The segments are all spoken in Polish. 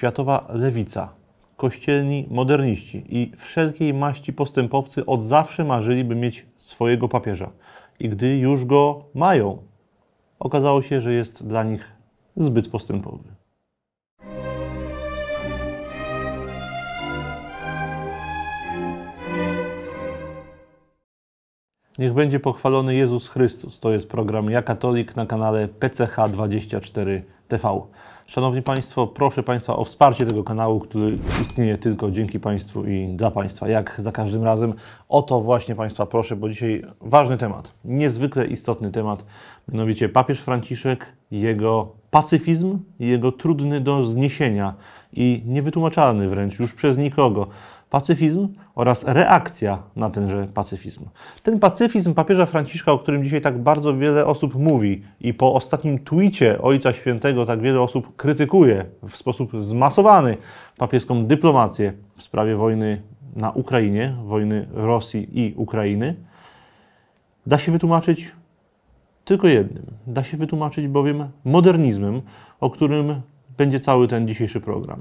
światowa lewica, kościelni moderniści i wszelkiej maści postępowcy od zawsze marzyli, by mieć swojego papieża. I gdy już go mają, okazało się, że jest dla nich zbyt postępowy. Niech będzie pochwalony Jezus Chrystus. To jest program Ja Katolik na kanale PCH24 TV. Szanowni Państwo, proszę Państwa o wsparcie tego kanału, który istnieje tylko dzięki Państwu i dla Państwa. Jak za każdym razem, o to właśnie Państwa proszę, bo dzisiaj ważny temat, niezwykle istotny temat, mianowicie papież Franciszek, jego pacyfizm, jego trudny do zniesienia i niewytłumaczalny wręcz już przez nikogo pacyfizm oraz reakcja na tenże pacyfizm. Ten pacyfizm papieża Franciszka, o którym dzisiaj tak bardzo wiele osób mówi i po ostatnim twicie Ojca Świętego tak wiele osób krytykuje w sposób zmasowany papieską dyplomację w sprawie wojny na Ukrainie, wojny Rosji i Ukrainy, da się wytłumaczyć tylko jednym. Da się wytłumaczyć bowiem modernizmem, o którym będzie cały ten dzisiejszy program.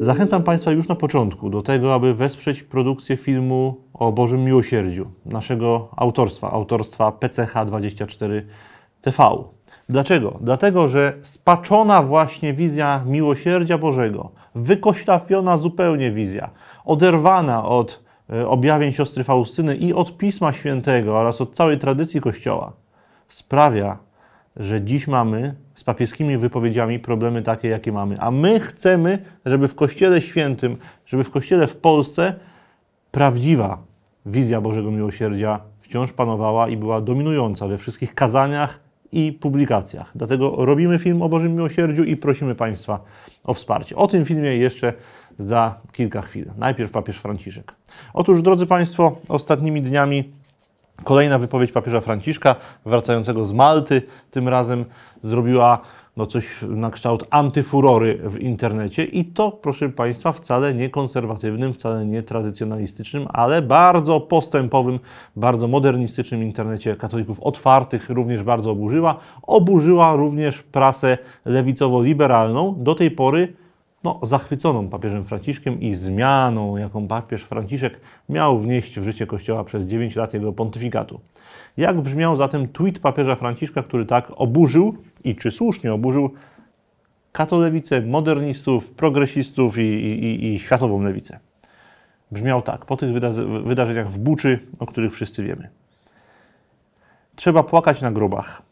Zachęcam Państwa już na początku do tego, aby wesprzeć produkcję filmu o Bożym Miłosierdziu naszego autorstwa, autorstwa PCH24 TV. Dlaczego? Dlatego, że spaczona właśnie wizja miłosierdzia Bożego, wykoślafiona zupełnie wizja, oderwana od e, objawień siostry Faustyny i od Pisma Świętego oraz od całej tradycji Kościoła, sprawia, że dziś mamy z papieskimi wypowiedziami problemy takie, jakie mamy. A my chcemy, żeby w Kościele Świętym, żeby w Kościele w Polsce prawdziwa wizja Bożego Miłosierdzia wciąż panowała i była dominująca we wszystkich kazaniach i publikacjach. Dlatego robimy film o Bożym Miłosierdziu i prosimy Państwa o wsparcie. O tym filmie jeszcze za kilka chwil. Najpierw papież Franciszek. Otóż, drodzy Państwo, ostatnimi dniami Kolejna wypowiedź papieża Franciszka, wracającego z Malty, tym razem zrobiła no coś na kształt antyfurory w internecie i to, proszę Państwa, wcale nie konserwatywnym, wcale nie tradycjonalistycznym, ale bardzo postępowym, bardzo modernistycznym internecie katolików otwartych również bardzo oburzyła. Oburzyła również prasę lewicowo-liberalną. Do tej pory no, zachwyconą papieżem Franciszkiem i zmianą, jaką papież Franciszek miał wnieść w życie Kościoła przez 9 lat jego pontyfikatu. Jak brzmiał zatem tweet papieża Franciszka, który tak oburzył i czy słusznie oburzył katolewicę, modernistów, progresistów i, i, i światową lewicę? Brzmiał tak, po tych wydarzeniach w Buczy, o których wszyscy wiemy. Trzeba płakać na grobach.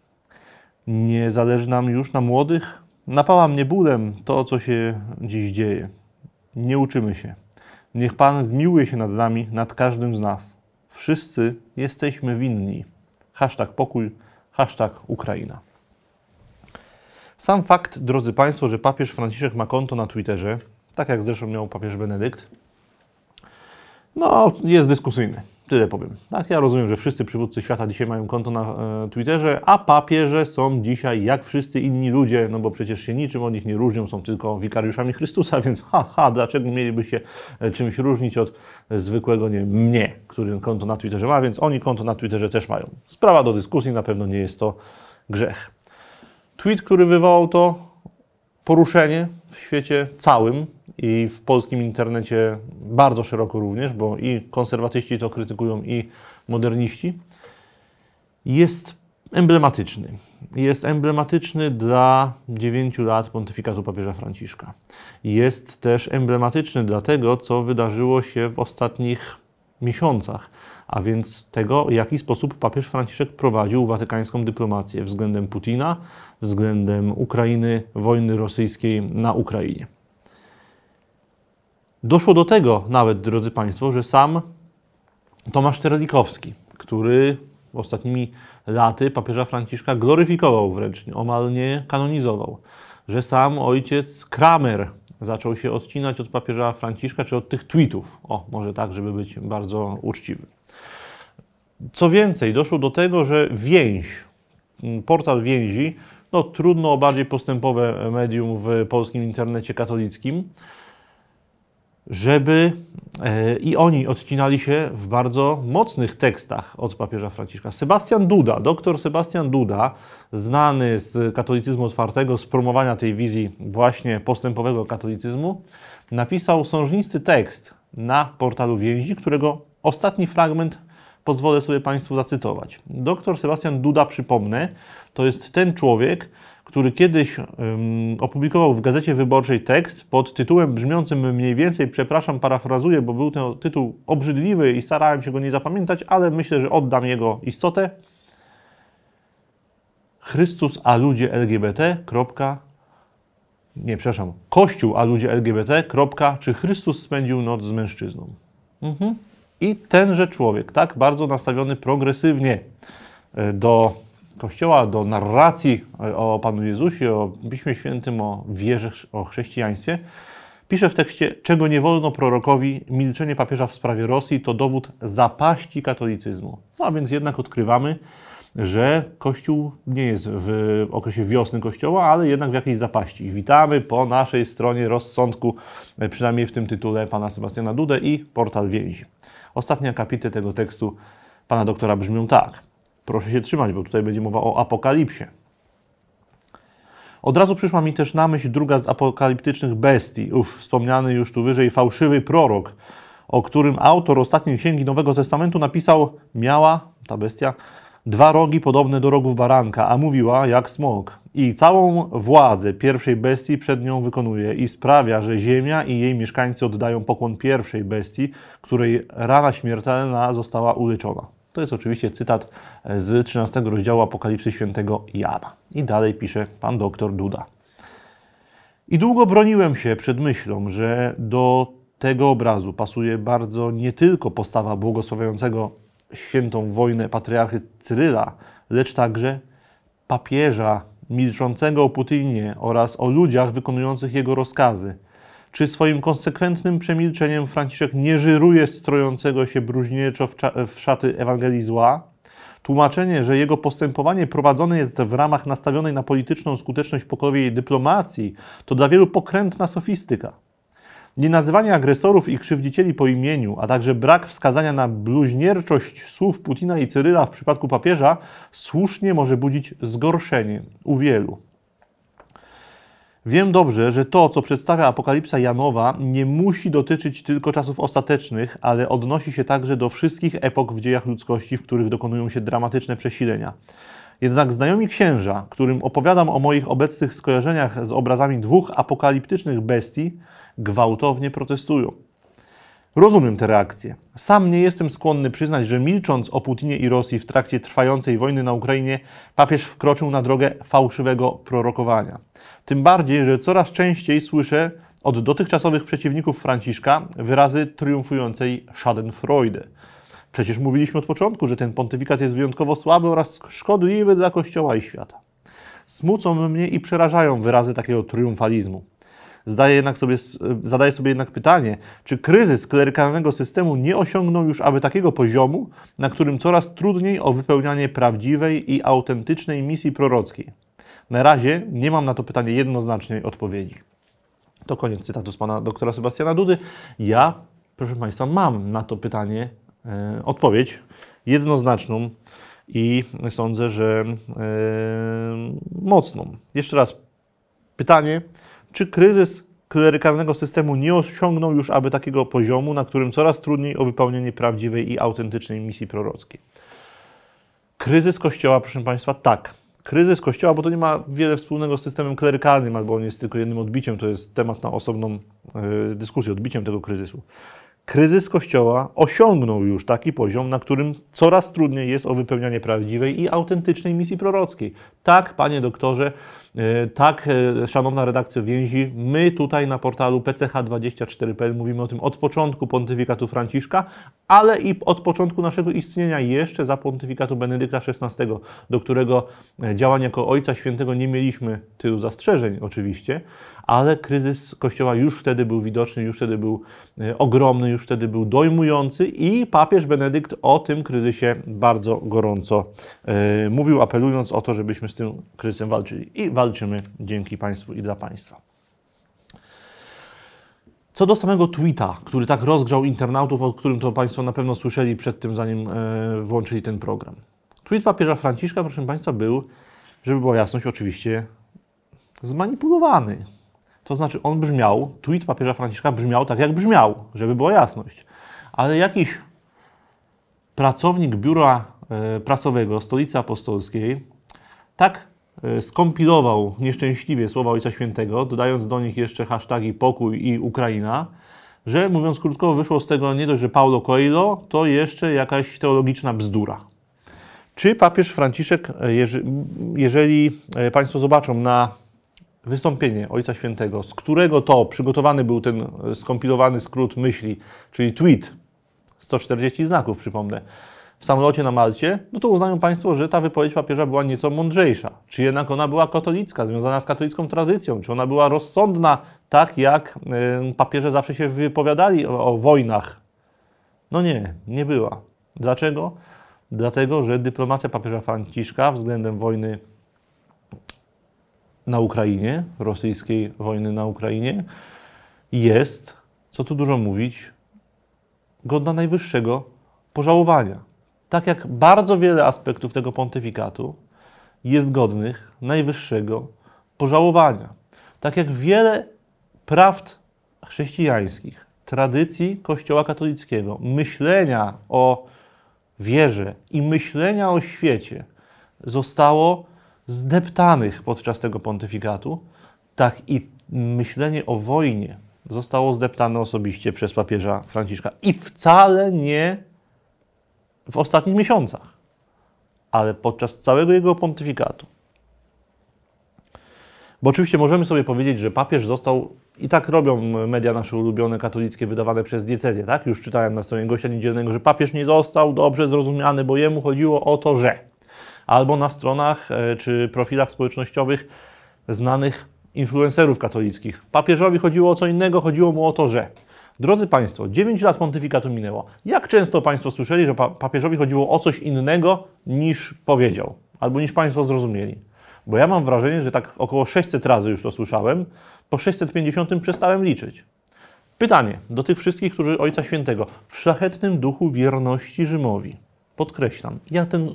Nie zależy nam już na młodych, Napała mnie bólem to, co się dziś dzieje. Nie uczymy się. Niech Pan zmiłuje się nad nami, nad każdym z nas. Wszyscy jesteśmy winni. Hashtag pokój, hashtag Ukraina. Sam fakt, drodzy Państwo, że papież Franciszek ma konto na Twitterze, tak jak zresztą miał papież Benedykt, no, jest dyskusyjny. Tyle powiem. Tak, ja rozumiem, że wszyscy przywódcy świata dzisiaj mają konto na e, Twitterze, a papieże są dzisiaj jak wszyscy inni ludzie, no bo przecież się niczym od nich nie różnią, są tylko wikariuszami Chrystusa, więc ha, ha, dlaczego mieliby się e, czymś różnić od e, zwykłego nie, mnie, który konto na Twitterze ma, więc oni konto na Twitterze też mają. Sprawa do dyskusji, na pewno nie jest to grzech. Tweet, który wywołał to poruszenie, w świecie całym i w polskim internecie bardzo szeroko również, bo i konserwatyści to krytykują, i moderniści, jest emblematyczny. Jest emblematyczny dla 9 lat pontyfikatu papieża Franciszka. Jest też emblematyczny dla tego, co wydarzyło się w ostatnich miesiącach, a więc tego, w jaki sposób papież Franciszek prowadził watykańską dyplomację względem Putina, względem Ukrainy, wojny rosyjskiej na Ukrainie. Doszło do tego nawet, drodzy Państwo, że sam Tomasz Terlikowski, który ostatnimi laty papieża Franciszka gloryfikował wręcz, omal nie kanonizował, że sam ojciec Kramer, zaczął się odcinać od papieża Franciszka, czy od tych tweetów. O, może tak, żeby być bardzo uczciwy. Co więcej, doszło do tego, że więź, mm, portal więzi, no trudno o bardziej postępowe medium w polskim internecie katolickim, żeby e, i oni odcinali się w bardzo mocnych tekstach od papieża Franciszka. Sebastian Duda, doktor Sebastian Duda, znany z katolicyzmu otwartego, z promowania tej wizji właśnie postępowego katolicyzmu, napisał sążnisty tekst na portalu więzi, którego ostatni fragment pozwolę sobie Państwu zacytować. Doktor Sebastian Duda, przypomnę, to jest ten człowiek, który kiedyś um, opublikował w Gazecie Wyborczej tekst pod tytułem brzmiącym mniej więcej, przepraszam, parafrazuję, bo był ten tytuł obrzydliwy i starałem się go nie zapamiętać, ale myślę, że oddam jego istotę. Chrystus a ludzie LGBT. Kropka, nie, przepraszam, Kościół a ludzie LGBT. Kropka, czy Chrystus spędził noc z mężczyzną? Mhm. I tenże człowiek, tak bardzo nastawiony progresywnie e, do Kościoła, do narracji e, o Panu Jezusie, o Piśmie Świętym, o wierze, o chrześcijaństwie, pisze w tekście, czego nie wolno prorokowi, milczenie papieża w sprawie Rosji to dowód zapaści katolicyzmu. No a więc jednak odkrywamy, że Kościół nie jest w okresie wiosny Kościoła, ale jednak w jakiejś zapaści. Witamy po naszej stronie rozsądku, e, przynajmniej w tym tytule pana Sebastiana Dudę i portal Więzi. Ostatnie akapity tego tekstu pana doktora brzmią tak. Proszę się trzymać, bo tutaj będzie mowa o apokalipsie. Od razu przyszła mi też na myśl druga z apokaliptycznych bestii, ów wspomniany już tu wyżej fałszywy prorok, o którym autor ostatniej księgi Nowego Testamentu napisał, miała ta bestia dwa rogi podobne do rogów baranka, a mówiła jak smok. I całą władzę pierwszej bestii przed nią wykonuje i sprawia, że ziemia i jej mieszkańcy oddają pokłon pierwszej bestii, której rana śmiertelna została uleczona. To jest oczywiście cytat e, z 13 rozdziału Apokalipsy świętego Jana. I dalej pisze pan doktor Duda. I długo broniłem się przed myślą, że do tego obrazu pasuje bardzo nie tylko postawa błogosławiającego świętą wojnę patriarchy Cyryla, lecz także papieża milczącego o Putinie oraz o ludziach wykonujących jego rozkazy. Czy swoim konsekwentnym przemilczeniem Franciszek nie żyruje strojącego się bruźnieczo w szaty Ewangelii zła? Tłumaczenie, że jego postępowanie prowadzone jest w ramach nastawionej na polityczną skuteczność pokoju i dyplomacji, to dla wielu pokrętna sofistyka. Nie nazywanie agresorów i krzywdzicieli po imieniu, a także brak wskazania na bluźnierczość słów Putina i Cyryla w przypadku papieża słusznie może budzić zgorszenie u wielu. Wiem dobrze, że to, co przedstawia Apokalipsa Janowa, nie musi dotyczyć tylko czasów ostatecznych, ale odnosi się także do wszystkich epok w dziejach ludzkości, w których dokonują się dramatyczne przesilenia. Jednak znajomi księża, którym opowiadam o moich obecnych skojarzeniach z obrazami dwóch apokaliptycznych bestii, gwałtownie protestują. Rozumiem te reakcje. Sam nie jestem skłonny przyznać, że milcząc o Putinie i Rosji w trakcie trwającej wojny na Ukrainie, papież wkroczył na drogę fałszywego prorokowania. Tym bardziej, że coraz częściej słyszę od dotychczasowych przeciwników Franciszka wyrazy triumfującej Schadenfreude. Przecież mówiliśmy od początku, że ten pontyfikat jest wyjątkowo słaby oraz szkodliwy dla Kościoła i świata. Smucą mnie i przerażają wyrazy takiego triumfalizmu zdaje jednak sobie, zadaje sobie jednak pytanie, czy kryzys klerykalnego systemu nie osiągnął już aby takiego poziomu, na którym coraz trudniej o wypełnianie prawdziwej i autentycznej misji prorockiej. Na razie nie mam na to pytanie jednoznacznej odpowiedzi. To koniec cytatu z pana doktora Sebastiana Dudy. Ja, proszę państwa, mam na to pytanie y, odpowiedź jednoznaczną i sądzę, że y, mocną. Jeszcze raz pytanie czy kryzys klerykalnego systemu nie osiągnął już aby takiego poziomu, na którym coraz trudniej o wypełnienie prawdziwej i autentycznej misji prorockiej? Kryzys Kościoła, proszę Państwa, tak. Kryzys Kościoła, bo to nie ma wiele wspólnego z systemem klerykalnym, albo on jest tylko jednym odbiciem, to jest temat na osobną e, dyskusję, odbiciem tego kryzysu kryzys Kościoła osiągnął już taki poziom, na którym coraz trudniej jest o wypełnianie prawdziwej i autentycznej misji prorockiej. Tak, panie doktorze, e, tak, e, szanowna redakcja więzi, my tutaj na portalu pch24.pl mówimy o tym od początku pontyfikatu Franciszka, ale i od początku naszego istnienia jeszcze za pontyfikatu Benedykta XVI, do którego e, działań jako Ojca Świętego nie mieliśmy tylu zastrzeżeń oczywiście, ale kryzys Kościoła już wtedy był widoczny, już wtedy był e, ogromny, już wtedy był dojmujący i papież Benedykt o tym kryzysie bardzo gorąco e, mówił, apelując o to, żebyśmy z tym kryzysem walczyli. I walczymy dzięki Państwu i dla Państwa. Co do samego tweeta, który tak rozgrzał internautów, o którym to Państwo na pewno słyszeli przed tym, zanim e, włączyli ten program. Tweet papieża Franciszka, proszę Państwa, był, żeby była jasność, oczywiście zmanipulowany. To znaczy, on brzmiał, tweet papieża Franciszka brzmiał tak, jak brzmiał, żeby była jasność. Ale jakiś pracownik biura e, prasowego Stolicy Apostolskiej tak e, skompilował nieszczęśliwie słowa Ojca Świętego, dodając do nich jeszcze hasztagi pokój i Ukraina, że mówiąc krótko, wyszło z tego nie dość, że Paulo Coelho, to jeszcze jakaś teologiczna bzdura. Czy papież Franciszek, e, jeżeli Państwo zobaczą na wystąpienie Ojca Świętego, z którego to przygotowany był ten e, skompilowany skrót myśli, czyli tweet, 140 znaków, przypomnę, w samolocie na Malcie, no to uznają Państwo, że ta wypowiedź papieża była nieco mądrzejsza. Czy jednak ona była katolicka, związana z katolicką tradycją? Czy ona była rozsądna, tak jak e, papieże zawsze się wypowiadali o, o wojnach? No nie, nie była. Dlaczego? Dlatego, że dyplomacja papieża Franciszka względem wojny na Ukrainie, rosyjskiej wojny na Ukrainie, jest, co tu dużo mówić, godna najwyższego pożałowania. Tak jak bardzo wiele aspektów tego pontyfikatu jest godnych najwyższego pożałowania. Tak jak wiele prawd chrześcijańskich, tradycji Kościoła katolickiego, myślenia o wierze i myślenia o świecie zostało zdeptanych podczas tego pontyfikatu, tak i myślenie o wojnie zostało zdeptane osobiście przez papieża Franciszka i wcale nie w ostatnich miesiącach, ale podczas całego jego pontyfikatu. Bo oczywiście możemy sobie powiedzieć, że papież został, i tak robią media nasze ulubione katolickie wydawane przez diecezję, tak? Już czytałem na stronie gościa niedzielnego, że papież nie został dobrze zrozumiany, bo jemu chodziło o to, że albo na stronach e, czy profilach społecznościowych znanych influencerów katolickich. Papieżowi chodziło o co innego, chodziło mu o to, że Drodzy Państwo, 9 lat pontyfikatu minęło. Jak często Państwo słyszeli, że papieżowi chodziło o coś innego niż powiedział, albo niż Państwo zrozumieli? Bo ja mam wrażenie, że tak około 600 razy już to słyszałem, po 650 przestałem liczyć. Pytanie do tych wszystkich, którzy Ojca Świętego w szlachetnym duchu wierności Rzymowi Podkreślam, ja ten e,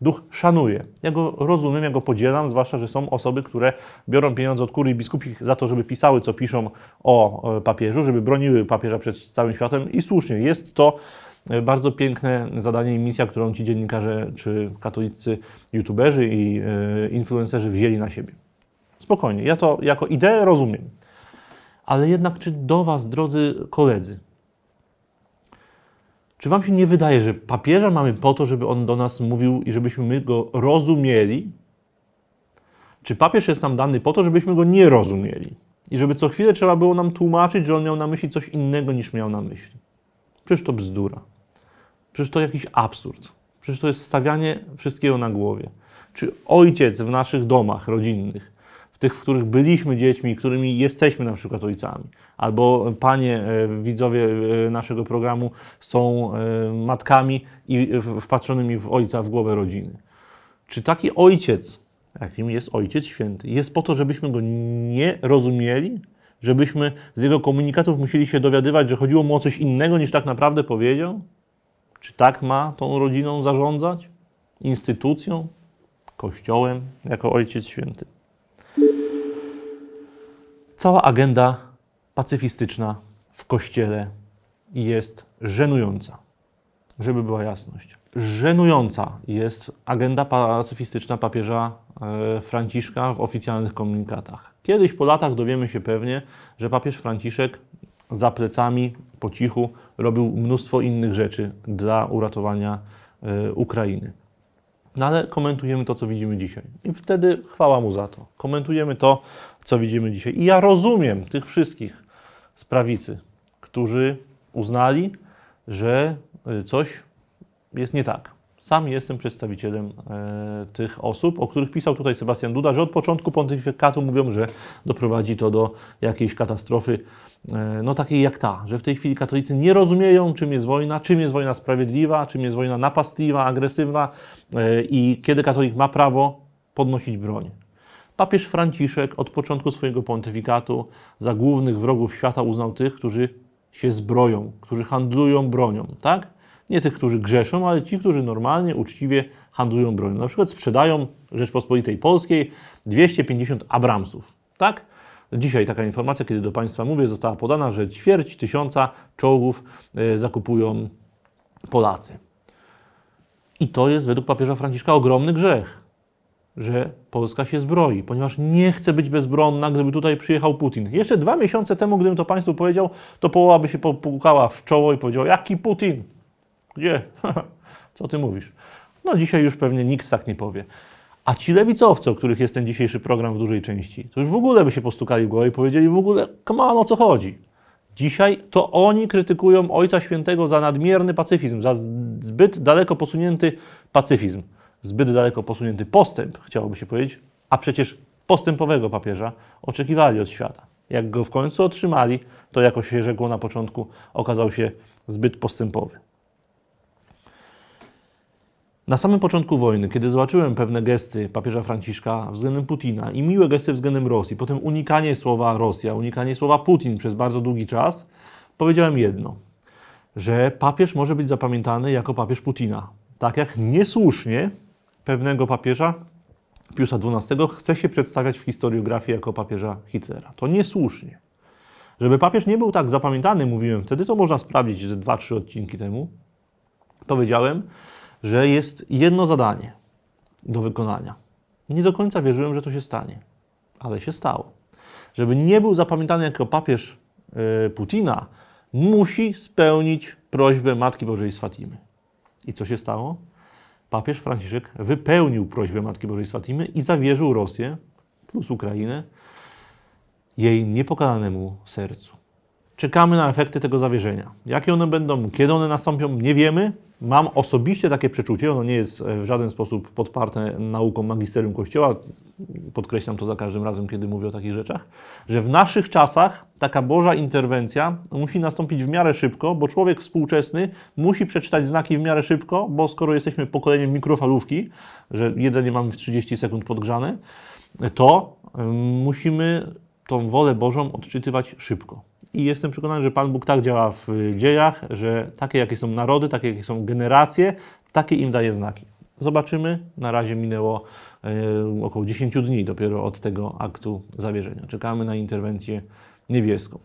duch szanuję. Ja go rozumiem, ja go podzielam, zwłaszcza, że są osoby, które biorą pieniądze od kurii biskupich za to, żeby pisały, co piszą o e, papieżu, żeby broniły papieża przed całym światem i słusznie. Jest to e, bardzo piękne zadanie i misja, którą ci dziennikarze czy katolicy youtuberzy i e, influencerzy wzięli na siebie. Spokojnie, ja to jako ideę rozumiem. Ale jednak, czy do Was, drodzy koledzy, czy Wam się nie wydaje, że papieża mamy po to, żeby on do nas mówił i żebyśmy my go rozumieli? Czy papież jest nam dany po to, żebyśmy go nie rozumieli? I żeby co chwilę trzeba było nam tłumaczyć, że on miał na myśli coś innego niż miał na myśli. Przecież to bzdura. Przecież to jakiś absurd. Przecież to jest stawianie wszystkiego na głowie. Czy ojciec w naszych domach rodzinnych tych, w których byliśmy dziećmi, którymi jesteśmy na przykład ojcami. Albo panie, e, widzowie e, naszego programu są e, matkami i wpatrzonymi w ojca, w głowę rodziny. Czy taki ojciec, jakim jest Ojciec Święty, jest po to, żebyśmy go nie rozumieli? Żebyśmy z jego komunikatów musieli się dowiadywać, że chodziło mu o coś innego niż tak naprawdę powiedział? Czy tak ma tą rodziną zarządzać? Instytucją? Kościołem jako Ojciec Święty? Cała agenda pacyfistyczna w Kościele jest żenująca. Żeby była jasność. Żenująca jest agenda pacyfistyczna papieża e, Franciszka w oficjalnych komunikatach. Kiedyś po latach dowiemy się pewnie, że papież Franciszek za plecami, po cichu, robił mnóstwo innych rzeczy dla uratowania e, Ukrainy. No ale komentujemy to, co widzimy dzisiaj. I wtedy chwała mu za to. Komentujemy to, co widzimy dzisiaj. I ja rozumiem tych wszystkich z prawicy, którzy uznali, że y, coś jest nie tak. Sam jestem przedstawicielem e, tych osób, o których pisał tutaj Sebastian Duda, że od początku pontyfikatu mówią, że doprowadzi to do jakiejś katastrofy, e, no takiej jak ta, że w tej chwili katolicy nie rozumieją, czym jest wojna, czym jest wojna sprawiedliwa, czym jest wojna napastliwa, agresywna e, i kiedy katolik ma prawo podnosić broń. Papież Franciszek od początku swojego pontyfikatu za głównych wrogów świata uznał tych, którzy się zbroją, którzy handlują bronią, tak? nie tych, którzy grzeszą, ale ci, którzy normalnie, uczciwie handlują bronią. Na przykład sprzedają Rzeczpospolitej Polskiej 250 Abramsów, tak? Dzisiaj taka informacja, kiedy do Państwa mówię, została podana, że ćwierć tysiąca czołgów e, zakupują Polacy. I to jest według papieża Franciszka ogromny grzech, że Polska się zbroi, ponieważ nie chce być bezbronna, gdyby tutaj przyjechał Putin. Jeszcze dwa miesiące temu, gdybym to Państwu powiedział, to połowa by się popukała w czoło i powiedziała, jaki Putin? Gdzie? Co ty mówisz? No dzisiaj już pewnie nikt tak nie powie. A ci lewicowcy, o których jest ten dzisiejszy program w dużej części, to już w ogóle by się postukali w głowę i powiedzieli w ogóle, come on, o co chodzi? Dzisiaj to oni krytykują Ojca Świętego za nadmierny pacyfizm, za zbyt daleko posunięty pacyfizm, zbyt daleko posunięty postęp, chciałoby się powiedzieć, a przecież postępowego papieża oczekiwali od świata. Jak go w końcu otrzymali, to jako się rzekło na początku, okazał się zbyt postępowy. Na samym początku wojny, kiedy zobaczyłem pewne gesty papieża Franciszka względem Putina i miłe gesty względem Rosji, potem unikanie słowa Rosja, unikanie słowa Putin przez bardzo długi czas, powiedziałem jedno, że papież może być zapamiętany jako papież Putina. Tak jak niesłusznie pewnego papieża Piusa XII chce się przedstawiać w historiografii jako papieża Hitlera. To niesłusznie. Żeby papież nie był tak zapamiętany, mówiłem wtedy, to można sprawdzić, że 2-3 odcinki temu powiedziałem, że jest jedno zadanie do wykonania. Nie do końca wierzyłem, że to się stanie, ale się stało. Żeby nie był zapamiętany jako papież y, Putina, musi spełnić prośbę Matki Bożej z Fatimy. I co się stało? Papież Franciszek wypełnił prośbę Matki Bożej z Fatimy i zawierzył Rosję plus Ukrainę jej niepokalanemu sercu czekamy na efekty tego zawierzenia. Jakie one będą, kiedy one nastąpią, nie wiemy. Mam osobiście takie przeczucie, ono nie jest e, w żaden sposób podparte nauką magisterium Kościoła, podkreślam to za każdym razem, kiedy mówię o takich rzeczach, że w naszych czasach taka Boża interwencja musi nastąpić w miarę szybko, bo człowiek współczesny musi przeczytać znaki w miarę szybko, bo skoro jesteśmy pokoleniem mikrofalówki, że jedzenie mamy w 30 sekund podgrzane, to e, musimy tą wolę Bożą odczytywać szybko. I jestem przekonany, że Pan Bóg tak działa w dziejach, że takie jakie są narody, takie jakie są generacje, takie im daje znaki. Zobaczymy. Na razie minęło e, około 10 dni dopiero od tego aktu zawierzenia. Czekamy na interwencję niebieską.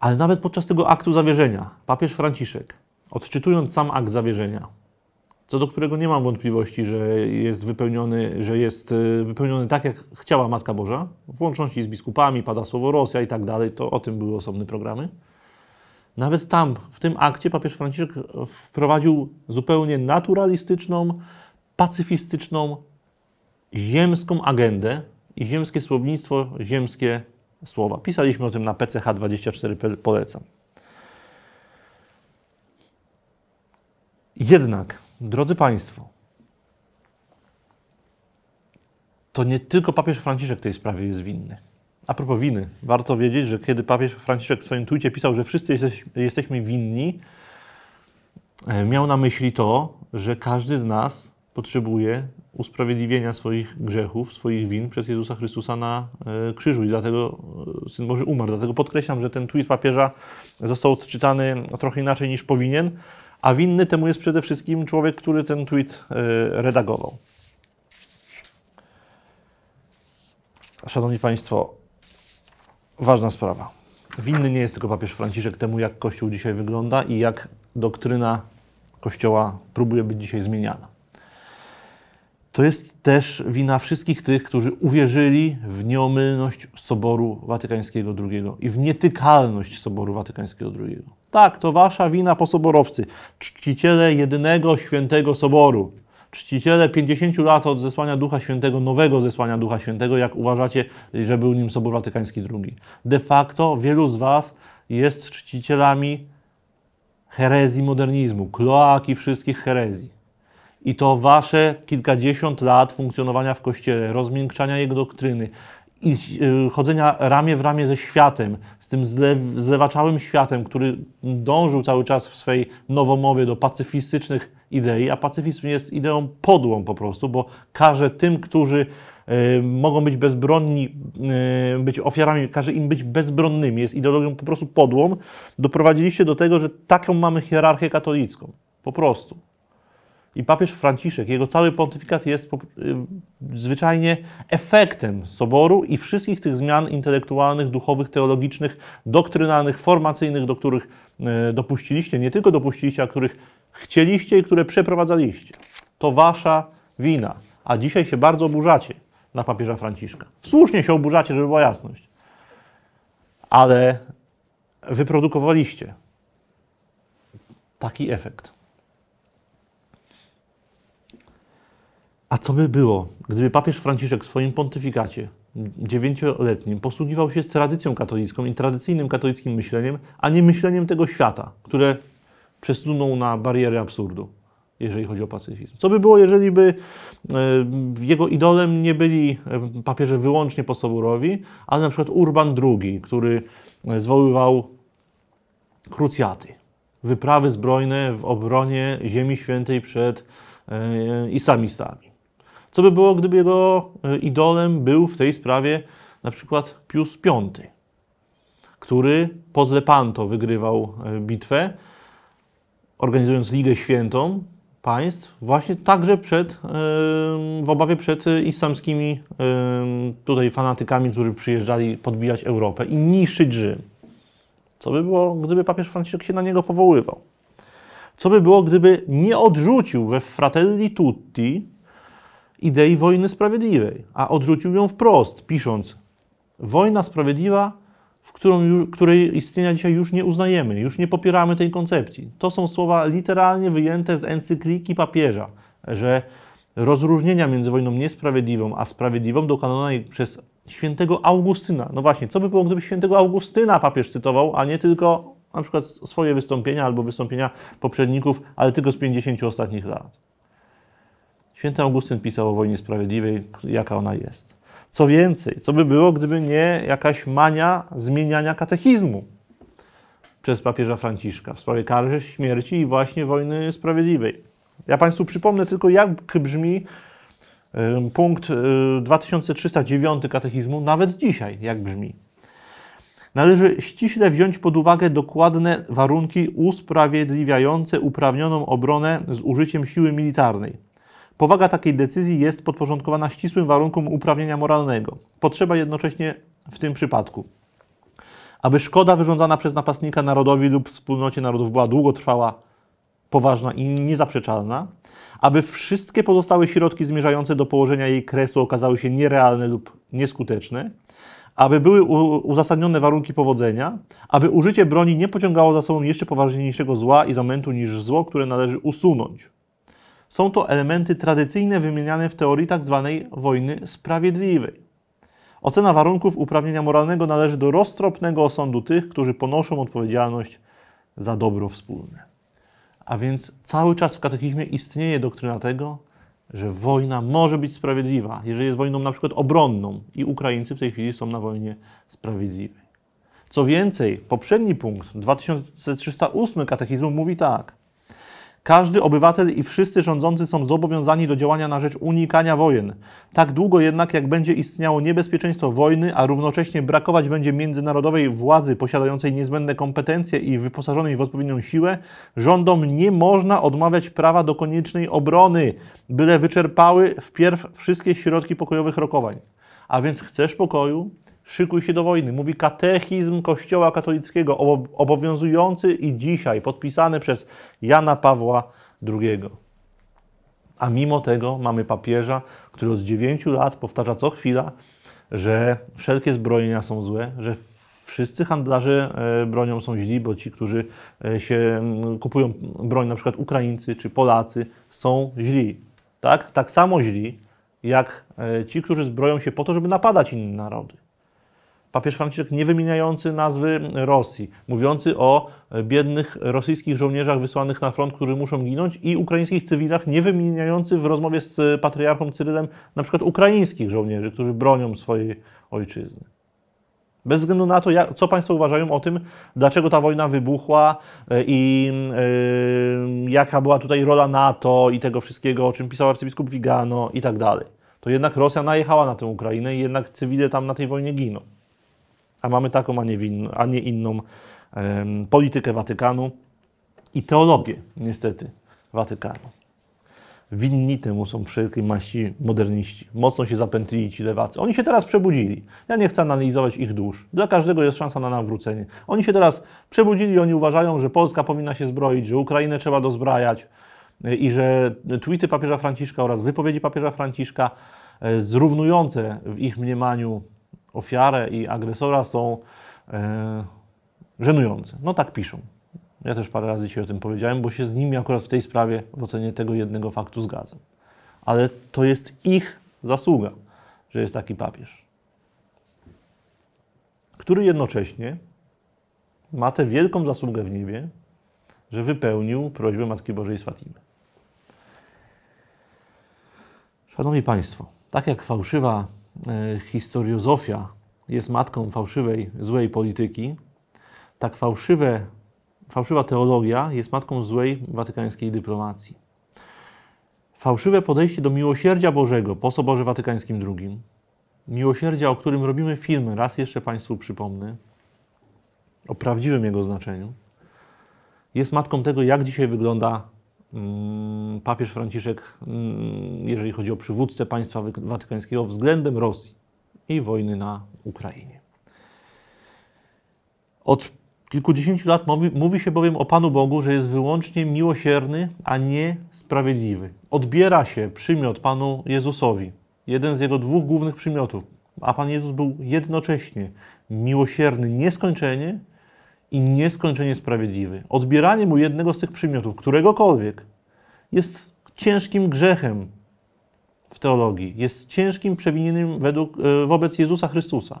Ale nawet podczas tego aktu zawierzenia papież Franciszek, odczytując sam akt zawierzenia, co do którego nie mam wątpliwości, że jest wypełniony, że jest e, wypełniony tak, jak chciała Matka Boża, w łączności z biskupami, pada słowo Rosja i tak dalej, to o tym były osobne programy. Nawet tam, w tym akcie papież Franciszek wprowadził zupełnie naturalistyczną, pacyfistyczną, ziemską agendę i ziemskie słownictwo, ziemskie słowa. Pisaliśmy o tym na PCH24, polecam. Jednak Drodzy Państwo, to nie tylko papież Franciszek w tej sprawie jest winny. A propos winy, warto wiedzieć, że kiedy papież Franciszek w swoim tujcie pisał, że wszyscy jesteśmy winni, e, miał na myśli to, że każdy z nas potrzebuje usprawiedliwienia swoich grzechów, swoich win przez Jezusa Chrystusa na e, krzyżu i dlatego e, Syn Boży umarł. Dlatego podkreślam, że ten tweet papieża został odczytany trochę inaczej niż powinien, a winny temu jest przede wszystkim człowiek, który ten tweet y, redagował. Szanowni Państwo, ważna sprawa. Winny nie jest tylko papież Franciszek temu, jak Kościół dzisiaj wygląda i jak doktryna Kościoła próbuje być dzisiaj zmieniana. To jest też wina wszystkich tych, którzy uwierzyli w nieomylność Soboru Watykańskiego II i w nietykalność Soboru Watykańskiego II. Tak, to wasza wina po soborowcy. Czciciele jedynego świętego soboru. Czciciele 50 lat od zesłania Ducha Świętego, nowego zesłania Ducha Świętego, jak uważacie, że był nim Sobor Watykański II. De facto wielu z was jest czcicielami herezji modernizmu, kloaki wszystkich herezji. I to wasze kilkadziesiąt lat funkcjonowania w Kościele, rozmiękczania jego doktryny, i e, chodzenia ramię w ramię ze światem, z tym zlewaczałym światem, który dążył cały czas w swej nowomowie do pacyfistycznych idei, a pacyfizm jest ideą podłą po prostu, bo każe tym, którzy e, mogą być bezbronni, e, być ofiarami, każe im być bezbronnymi, jest ideologią po prostu podłą, doprowadziliście do tego, że taką mamy hierarchię katolicką. Po prostu. I papież Franciszek, jego cały pontyfikat jest y, zwyczajnie efektem soboru i wszystkich tych zmian intelektualnych, duchowych, teologicznych, doktrynalnych, formacyjnych, do których e, dopuściliście, nie tylko dopuściliście, a których chcieliście i które przeprowadzaliście. To wasza wina. A dzisiaj się bardzo oburzacie na papieża Franciszka. Słusznie się oburzacie, żeby była jasność. Ale wyprodukowaliście taki efekt. A co by było, gdyby papież Franciszek w swoim pontyfikacie dziewięcioletnim posługiwał się tradycją katolicką i tradycyjnym katolickim myśleniem, a nie myśleniem tego świata, które przesunął na bariery absurdu, jeżeli chodzi o pacyfizm. Co by było, jeżeli by e, jego idolem nie byli e, papieże wyłącznie posoburowi, ale na przykład Urban II, który e, zwoływał krucjaty, wyprawy zbrojne w obronie Ziemi Świętej przed islamistami. Co by było, gdyby jego e, idolem był w tej sprawie na przykład Pius V, który pod Lepanto wygrywał e, bitwę, organizując Ligę Świętą państw, właśnie także przed, e, w obawie przed islamskimi tutaj fanatykami, którzy przyjeżdżali podbijać Europę i niszczyć Rzym. Co by było, gdyby papież Franciszek się na niego powoływał? Co by było, gdyby nie odrzucił we Fratelli Tutti idei wojny sprawiedliwej, a odrzucił ją wprost, pisząc: Wojna sprawiedliwa, w którą, której istnienia dzisiaj już nie uznajemy, już nie popieramy tej koncepcji. To są słowa literalnie wyjęte z encykliki papieża, że rozróżnienia między wojną niesprawiedliwą a sprawiedliwą dokonanej przez świętego Augustyna. No właśnie, co by było, gdyby świętego Augustyna papież cytował, a nie tylko na przykład swoje wystąpienia albo wystąpienia poprzedników, ale tylko z 50 ostatnich lat. Święty Augustyn pisał o wojnie sprawiedliwej, jaka ona jest. Co więcej, co by było, gdyby nie jakaś mania zmieniania katechizmu przez papieża Franciszka w sprawie kary śmierci i właśnie wojny sprawiedliwej. Ja Państwu przypomnę tylko, jak brzmi punkt 2309 y, katechizmu, nawet dzisiaj, jak brzmi. Należy ściśle wziąć pod uwagę dokładne warunki usprawiedliwiające uprawnioną obronę z użyciem siły militarnej Powaga takiej decyzji jest podporządkowana ścisłym warunkom uprawnienia moralnego. Potrzeba jednocześnie w tym przypadku, aby szkoda wyrządzana przez napastnika narodowi lub wspólnocie narodów była długotrwała, poważna i niezaprzeczalna, aby wszystkie pozostałe środki zmierzające do położenia jej kresu okazały się nierealne lub nieskuteczne, aby były uzasadnione warunki powodzenia, aby użycie broni nie pociągało za sobą jeszcze poważniejszego zła i zamętu niż zło, które należy usunąć. Są to elementy tradycyjne wymieniane w teorii tzw. Tak wojny sprawiedliwej. Ocena warunków uprawnienia moralnego należy do roztropnego osądu tych, którzy ponoszą odpowiedzialność za dobro wspólne. A więc cały czas w katechizmie istnieje doktryna tego, że wojna może być sprawiedliwa, jeżeli jest wojną na przykład obronną i Ukraińcy w tej chwili są na wojnie sprawiedliwej. Co więcej, poprzedni punkt 2308 katechizmu mówi tak: każdy obywatel i wszyscy rządzący są zobowiązani do działania na rzecz unikania wojen. Tak długo jednak, jak będzie istniało niebezpieczeństwo wojny, a równocześnie brakować będzie międzynarodowej władzy posiadającej niezbędne kompetencje i wyposażonej w odpowiednią siłę, rządom nie można odmawiać prawa do koniecznej obrony, byle wyczerpały wpierw wszystkie środki pokojowych rokowań. A więc chcesz pokoju, Szykuj się do wojny, mówi katechizm Kościoła katolickiego obowiązujący i dzisiaj, podpisany przez Jana Pawła II. A mimo tego mamy papieża, który od 9 lat powtarza co chwila, że wszelkie zbrojenia są złe, że wszyscy handlarze e, bronią są źli, bo ci, którzy e, się kupują broń, na przykład Ukraińcy czy Polacy, są źli. Tak, tak samo źli, jak e, ci, którzy zbroją się po to, żeby napadać inne narody papież Franciszek nie wymieniający nazwy Rosji, mówiący o biednych rosyjskich żołnierzach wysłanych na front, którzy muszą ginąć i ukraińskich cywilach, nie wymieniający w rozmowie z patriarchą Cyrylem na przykład ukraińskich żołnierzy, którzy bronią swojej ojczyzny. Bez względu na to, co Państwo uważają o tym, dlaczego ta wojna wybuchła e, i yy, jaka była tutaj rola NATO i tego wszystkiego, o czym pisał arcybiskup Wigano i tak dalej. To jednak Rosja najechała na tę Ukrainę i jednak cywile tam na tej wojnie giną a mamy taką, a nie, a nie inną um, politykę Watykanu i teologię, niestety, Watykanu. Winni temu są wszelkiej maści moderniści. Mocno się zapętlili ci lewacy. Oni się teraz przebudzili. Ja nie chcę analizować ich dusz. Dla każdego jest szansa na nawrócenie. Oni się teraz przebudzili, oni uważają, że Polska powinna się zbroić, że Ukrainę trzeba dozbrajać e, i że tweety papieża Franciszka oraz wypowiedzi papieża Franciszka e, zrównujące w ich mniemaniu ofiarę i agresora są e, żenujące. No tak piszą. Ja też parę razy dzisiaj o tym powiedziałem, bo się z nimi akurat w tej sprawie w ocenie tego jednego faktu zgadzam. Ale to jest ich zasługa, że jest taki papież, który jednocześnie ma tę wielką zasługę w niebie, że wypełnił prośbę Matki Bożej z Fatimy. Szanowni Państwo, tak jak fałszywa E, historiozofia jest matką fałszywej, złej polityki, tak fałszywe, fałszywa teologia jest matką złej watykańskiej dyplomacji. Fałszywe podejście do miłosierdzia Bożego po Soborze Watykańskim II, miłosierdzia, o którym robimy film, raz jeszcze Państwu przypomnę, o prawdziwym jego znaczeniu, jest matką tego, jak dzisiaj wygląda Mm, papież Franciszek, mm, jeżeli chodzi o przywódcę państwa watykańskiego względem Rosji i wojny na Ukrainie. Od kilkudziesięciu lat mówi, mówi się bowiem o Panu Bogu, że jest wyłącznie miłosierny, a nie sprawiedliwy. Odbiera się przymiot Panu Jezusowi, jeden z jego dwóch głównych przymiotów, a Pan Jezus był jednocześnie miłosierny nieskończenie i nieskończenie sprawiedliwy. Odbieranie mu jednego z tych przymiotów, któregokolwiek, jest ciężkim grzechem w teologii, jest ciężkim przewinieniem według, e, wobec Jezusa Chrystusa.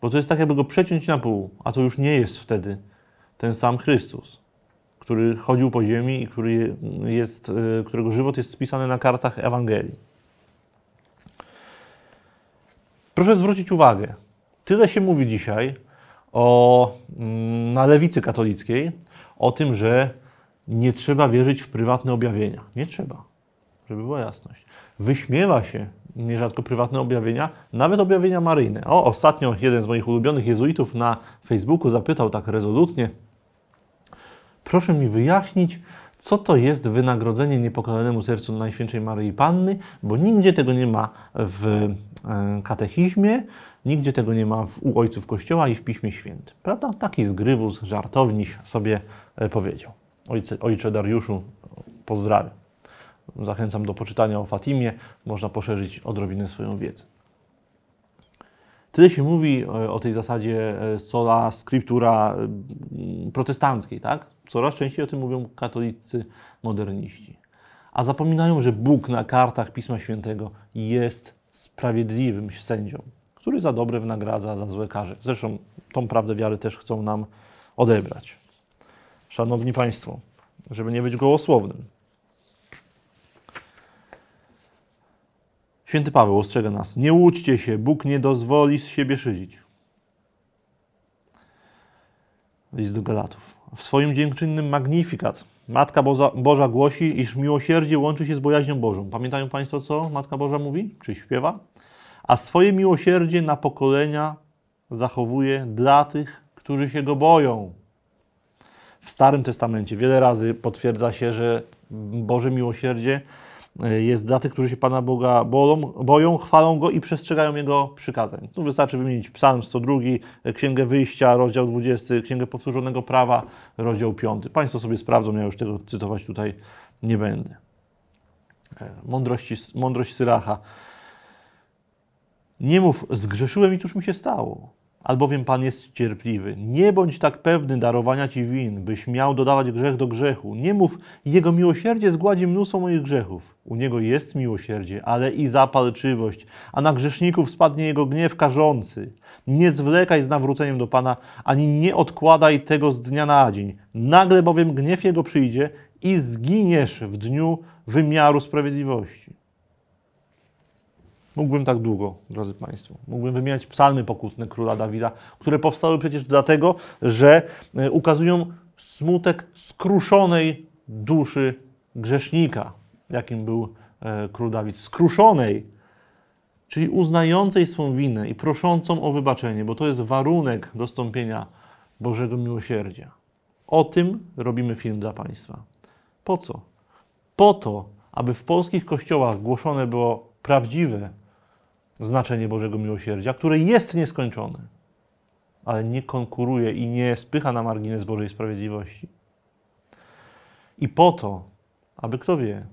Bo to jest tak, jakby go przeciąć na pół, a to już nie jest wtedy ten sam Chrystus, który chodził po ziemi i który jest, e, którego żywot jest spisany na kartach Ewangelii. Proszę zwrócić uwagę, tyle się mówi dzisiaj o, mm, na lewicy katolickiej o tym, że nie trzeba wierzyć w prywatne objawienia. Nie trzeba, żeby była jasność. Wyśmiewa się nierzadko prywatne objawienia, nawet objawienia maryjne. O, ostatnio jeden z moich ulubionych jezuitów na Facebooku zapytał tak rezolutnie, proszę mi wyjaśnić, co to jest wynagrodzenie niepokalanemu sercu Najświętszej Maryi Panny, bo nigdzie tego nie ma w e, katechizmie, Nigdzie tego nie ma u ojców Kościoła i w Piśmie Świętym. Prawda? Taki zgrywus, żartowniś sobie e, powiedział. Ojcze, ojcze Dariuszu, pozdrawiam. Zachęcam do poczytania o Fatimie, można poszerzyć odrobinę swoją wiedzę. Tyle się mówi e, o tej zasadzie e, sola scriptura mm, protestanckiej, tak? Coraz częściej o tym mówią katolicy moderniści. A zapominają, że Bóg na kartach Pisma Świętego jest sprawiedliwym sędzią który za dobre wynagradza, za złe karze. Zresztą tą prawdę wiary też chcą nam odebrać. Szanowni Państwo, żeby nie być gołosłownym. Święty Paweł ostrzega nas, nie łudźcie się, Bóg nie dozwoli z siebie szydzić. List do Galatów. W swoim dziękczynnym magnifikat Matka Boza, Boża głosi, iż miłosierdzie łączy się z bojaźnią Bożą. Pamiętają Państwo, co Matka Boża mówi? Czy śpiewa? a swoje miłosierdzie na pokolenia zachowuje dla tych, którzy się go boją. W Starym Testamencie wiele razy potwierdza się, że Boże miłosierdzie e, jest dla tych, którzy się Pana Boga bolą, boją, chwalą Go i przestrzegają Jego przykazań. Tu wystarczy wymienić Psalm 102, e, Księgę Wyjścia, rozdział 20, Księgę Powtórzonego Prawa, rozdział 5. Państwo sobie sprawdzą, ja już tego cytować tutaj nie będę. E, mądrość mądrość Syracha. Nie mów, zgrzeszyłem i cóż mi się stało. Albowiem Pan jest cierpliwy. Nie bądź tak pewny darowania Ci win, byś miał dodawać grzech do grzechu. Nie mów, Jego miłosierdzie zgładzi mnóstwo moich grzechów. U Niego jest miłosierdzie, ale i zapalczywość, a na grzeszników spadnie Jego gniew karzący. Nie zwlekaj z nawróceniem do Pana, ani nie odkładaj tego z dnia na dzień. Nagle bowiem gniew Jego przyjdzie i zginiesz w dniu wymiaru sprawiedliwości. Mógłbym tak długo, drodzy Państwo. Mógłbym wymieniać psalmy pokutne króla Dawida, które powstały przecież dlatego, że e, ukazują smutek skruszonej duszy grzesznika, jakim był e, król Dawid. Skruszonej, czyli uznającej swą winę i proszącą o wybaczenie, bo to jest warunek dostąpienia Bożego miłosierdzia. O tym robimy film dla Państwa. Po co? Po to, aby w polskich kościołach głoszone było prawdziwe znaczenie Bożego miłosierdzia, które jest nieskończone, ale nie konkuruje i nie spycha na margines Bożej sprawiedliwości. I po to, aby kto wie,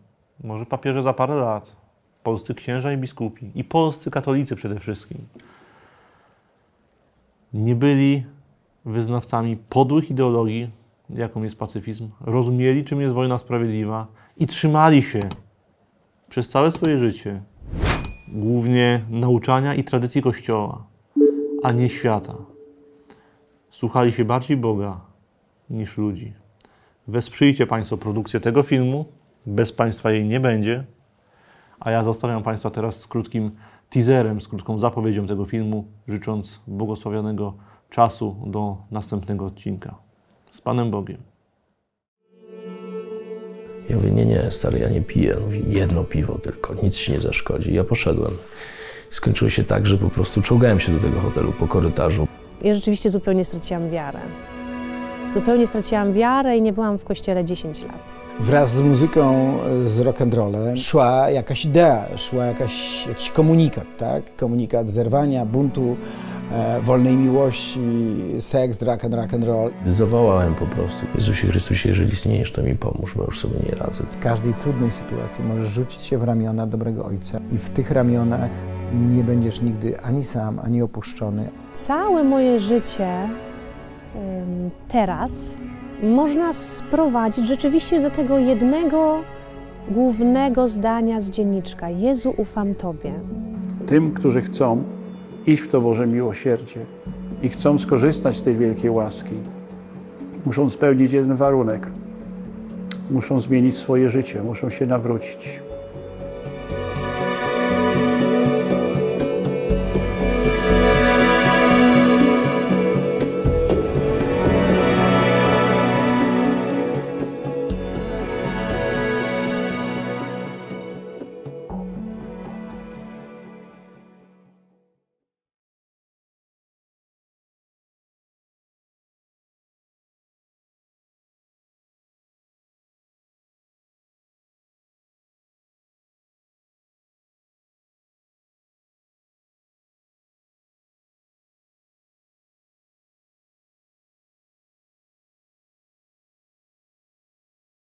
może papieże za parę lat, polscy księża i biskupi i polscy katolicy przede wszystkim nie byli wyznawcami podłych ideologii, jaką jest pacyfizm, rozumieli, czym jest wojna sprawiedliwa i trzymali się przez całe swoje życie głównie nauczania i tradycji Kościoła, a nie świata. Słuchali się bardziej Boga niż ludzi. Wesprzyjcie Państwo produkcję tego filmu, bez Państwa jej nie będzie, a ja zostawiam Państwa teraz z krótkim teaserem, z krótką zapowiedzią tego filmu, życząc błogosławionego czasu do następnego odcinka. Z Panem Bogiem. Ja mówię, nie, nie, stary, ja nie piję. On mówi, jedno piwo tylko, nic ci nie zaszkodzi. Ja poszedłem. Skończyło się tak, że po prostu czołgałem się do tego hotelu po korytarzu. Ja rzeczywiście zupełnie straciłam wiarę. Zupełnie straciłam wiarę i nie byłam w kościele 10 lat. Wraz z muzyką, e, z rock'n'rollem szła jakaś idea, szła jakaś, jakiś komunikat, tak? Komunikat zerwania, buntu, E, wolnej miłości, seks, drag and, rock and roll. Zawołałem po prostu, Jezusie Chrystusie, jeżeli istniejesz, to mi pomóż, bo już sobie nie radzę. W każdej trudnej sytuacji możesz rzucić się w ramiona dobrego Ojca i w tych ramionach nie będziesz nigdy ani sam, ani opuszczony. Całe moje życie teraz można sprowadzić rzeczywiście do tego jednego głównego zdania z dzienniczka. Jezu, ufam Tobie. Tym, którzy chcą, iść w to Boże miłosierdzie i chcą skorzystać z tej wielkiej łaski, muszą spełnić jeden warunek. Muszą zmienić swoje życie, muszą się nawrócić.